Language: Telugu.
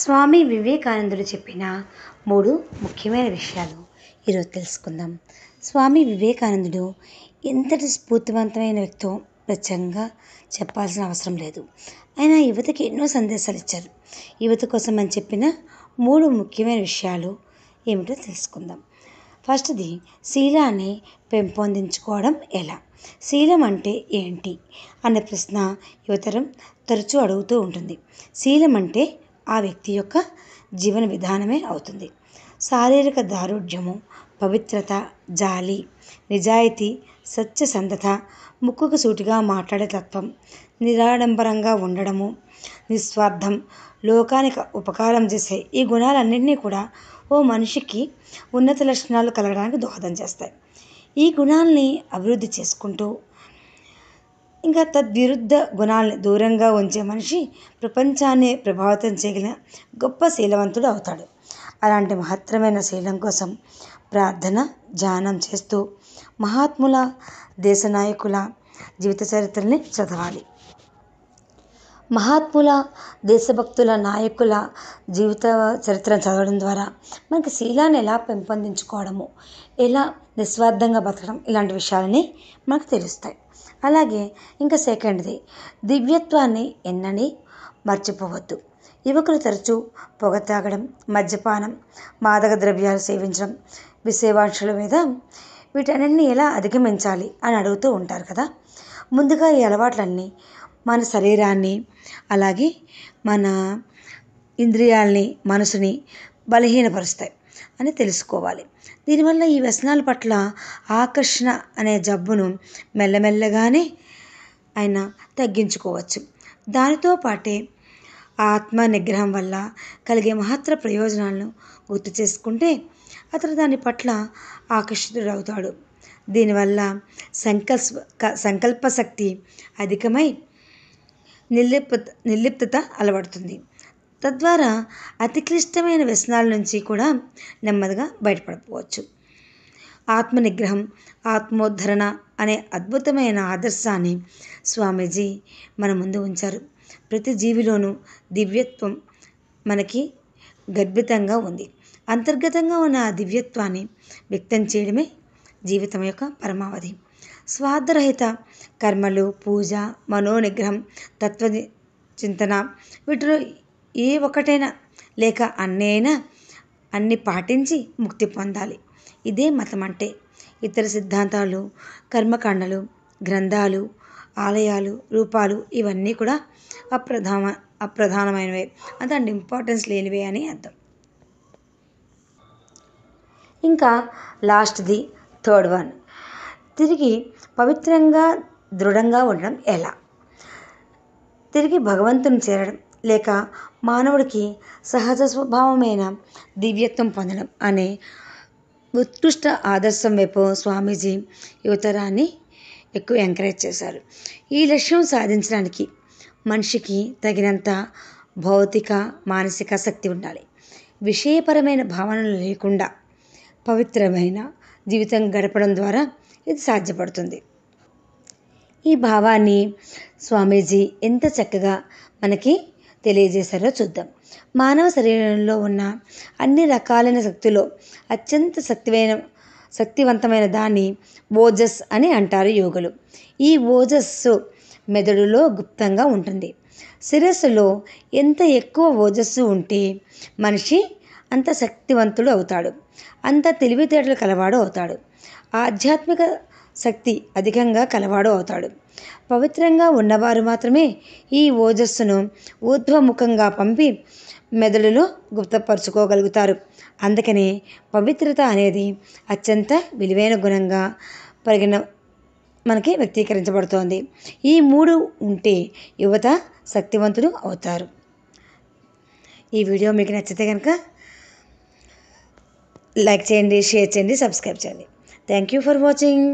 స్వామి వివేకానందుడు చెప్పిన మూడు ముఖ్యమైన విషయాలు ఈరోజు తెలుసుకుందాం స్వామి వివేకానందుడు ఎంతటి స్ఫూర్తివంతమైన వ్యక్తో ప్రత్యేకంగా చెప్పాల్సిన అవసరం లేదు ఆయన యువతకి ఎన్నో సందేశాలు ఇచ్చారు యువత కోసం అని చెప్పిన మూడు ముఖ్యమైన విషయాలు ఏమిటో తెలుసుకుందాం ఫస్ట్ది శీలాన్ని పెంపొందించుకోవడం ఎలా శీలం అంటే ఏంటి అనే ప్రశ్న యువతరం తరచూ అడుగుతూ ఉంటుంది శీలం అంటే ఆ వ్యక్తి యొక్క జీవన విధానమే అవుతుంది శారీరక దారుఢ్యము పవిత్రత జాలి నిజాయితీ సత్యసంధత ముక్కుకు సూటిగా మాట్లాడే తత్వం నిరాడంబరంగా ఉండడము నిస్వార్థం లోకానికి ఉపకారం చేసే ఈ గుణాలన్నింటినీ కూడా ఓ మనిషికి ఉన్నత లక్షణాలు కలగడానికి దోహదం చేస్తాయి ఈ గుణాల్ని అభివృద్ధి చేసుకుంటూ ఇంకా తద్విరుద్ధ గుణాలని దూరంగా ఉంచే మనిషి ప్రపంచాన్ని ప్రభావితం చేయగలిగిన గొప్ప శీలవంతుడు అవుతాడు అలాంటి మహత్తరమైన శీలం కోసం ప్రార్థన ధ్యానం చేస్తూ మహాత్ముల దేశ నాయకుల జీవిత చరిత్రని చదవాలి మహాత్ముల దేశభక్తుల నాయకుల జీవిత చరిత్రను చదవడం ద్వారా మనకి శీలాన్ని ఎలా పెంపొందించుకోవడము ఎలా నిస్వార్థంగా బతకడం ఇలాంటి విషయాలని మనకు తెలుస్తాయి అలాగే ఇంకా సెకండ్ది దివ్యత్వాన్ని ఎన్నని మర్చిపోవద్దు యువకులు తరచూ పొగ తాగడం మద్యపానం మాదక ద్రవ్యాలు సేవించడం విషయవాంక్షల మీద వీటన్నింటినీ ఎలా అధిగమించాలి అని అడుగుతూ ఉంటారు కదా ముందుగా ఈ అలవాట్లన్నీ మన శరీరాన్ని అలాగే మన ఇంద్రియాలని మనసుని బలహీనపరుస్తాయి అని తెలుసుకోవాలి దీనివల్ల ఈ వ్యసనాల పట్ల ఆకర్షణ అనే జబ్బును మెల్లమెల్లగానే ఆయన తగ్గించుకోవచ్చు దానితో పాటే ఆత్మ నిగ్రహం వల్ల కలిగే మహత్తర ప్రయోజనాలను గుర్తు చేసుకుంటే అతను దాని పట్ల ఆకర్షితుడవుతాడు దీనివల్ల సంకల్ప సంకల్ప శక్తి అధికమై నిర్లిప్త నిర్లిప్తత అలవడుతుంది తద్వారా అతి క్లిష్టమైన వ్యసనాల నుంచి కూడా నెమ్మదిగా బయటపడిపోవచ్చు ఆత్మ నిగ్రహం ఆత్మోద్ధరణ అనే అద్భుతమైన ఆదర్శాన్ని స్వామీజీ మన ముందు ఉంచారు ప్రతి జీవిలోనూ దివ్యత్వం మనకి గర్భితంగా ఉంది అంతర్గతంగా ఉన్న ఆ దివ్యత్వాన్ని వ్యక్తం చేయడమే జీవితం యొక్క పరమావధి స్వార్థరహిత కర్మలు పూజ మనోనిగ్రహం తత్వ చింతన వీటిలో ఏ ఒకటైనా లేక అన్నైనా అన్ని పాటించి ముక్తి పొందాలి ఇదే మతం అంటే ఇతర సిద్ధాంతాలు కర్మకాండలు గ్రంథాలు ఆలయాలు రూపాలు ఇవన్నీ కూడా అప్రధాన అప్రధానమైనవే అంటే అంత ఇంపార్టెన్స్ లేనివే అని అర్థం ఇంకా లాస్ట్ది థర్డ్ వన్ తిరిగి పవిత్రంగా దృఢంగా ఉండడం ఎలా తిరిగి భగవంతుని చేరడం లేక మానవుడికి సహజ స్వభావమైన దివ్యత్వం పొందడం అనే ఉత్కృష్ట ఆదర్శం వైపు స్వామీజీ యువతరాన్ని ఎక్కువ ఎంకరేజ్ చేశారు ఈ లక్ష్యం సాధించడానికి మనిషికి తగినంత భౌతిక మానసిక శక్తి ఉండాలి విషయపరమైన భావనలు లేకుండా పవిత్రమైన జీవితం గడపడం ద్వారా ఇది సాధ్యపడుతుంది ఈ భావాన్ని స్వామీజీ ఎంత చక్కగా మనకి తెలియజేశారో చూద్దాం మానవ శరీరంలో ఉన్న అన్ని రకాలైన శక్తిలో అత్యంత శక్తివైన శక్తివంతమైన దాన్ని ఓజస్ అని అంటారు యోగులు ఈ ఓజస్సు మెదడులో గుప్తంగా ఉంటుంది శిరస్సులో ఎంత ఎక్కువ ఓజస్సు ఉంటే మనిషి అంత శక్తివంతుడు అవుతాడు అంత తెలివితేటలు కలవాడు అవుతాడు ఆధ్యాత్మిక శక్తి అధికంగా కలవాడు అవుతాడు పవిత్రంగా ఉన్నవారు మాత్రమే ఈ ఓజస్సును ఊర్ధ్వముఖంగా పంపి మెదడులో గుప్తపరుచుకోగలుగుతారు అందుకని పవిత్రత అనేది అత్యంత విలువైన గుణంగా పరిగణ మనకి వ్యక్తీకరించబడుతోంది ఈ మూడు ఉంటే యువత శక్తివంతుడు అవుతారు ఈ వీడియో మీకు నచ్చితే కనుక లైక్ చేయండి షేర్ చేయండి సబ్స్క్రైబ్ చేయండి థ్యాంక్ యూ ఫర్ వాచింగ్